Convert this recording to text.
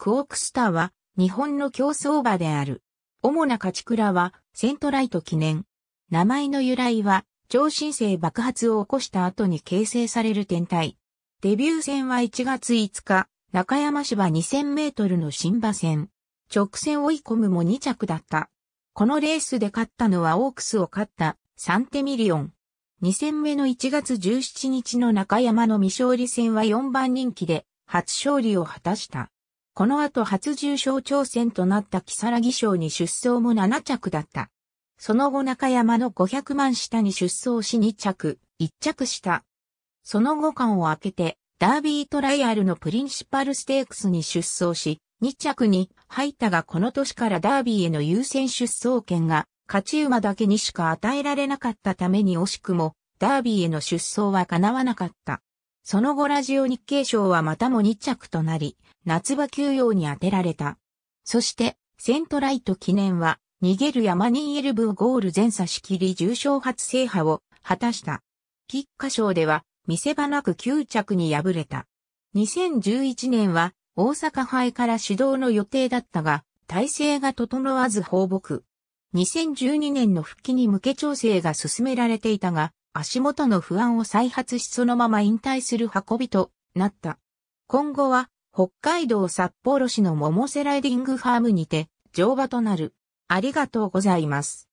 クオクスターは日本の競争馬である。主な勝ち倉はセントライト記念。名前の由来は超新星爆発を起こした後に形成される天体。デビュー戦は1月5日、中山芝2000メートルの新馬戦。直線追い込むも2着だった。このレースで勝ったのはオークスを勝ったサンテミリオン。2戦目の1月17日の中山の未勝利戦は4番人気で初勝利を果たした。この後初重賞挑戦となった木更木賞に出走も7着だった。その後中山の500万下に出走し2着、1着した。その後間を空けて、ダービートライアルのプリンシパルステークスに出走し、2着に入ったがこの年からダービーへの優先出走権が、勝ち馬だけにしか与えられなかったために惜しくも、ダービーへの出走は叶わなかった。その後ラジオ日経賞はまたも2着となり、夏場休養に当てられた。そして、セントライト記念は、逃げる山にエルブーゴール全差し切り重賞初制覇を果たした。菊花賞では、見せ場なく9着に敗れた。2011年は、大阪杯から指導の予定だったが、体制が整わず放牧。2012年の復帰に向け調整が進められていたが、足元の不安を再発しそのまま引退する運びとなった。今後は北海道札幌市の桃瀬ライディングファームにて乗馬となる。ありがとうございます。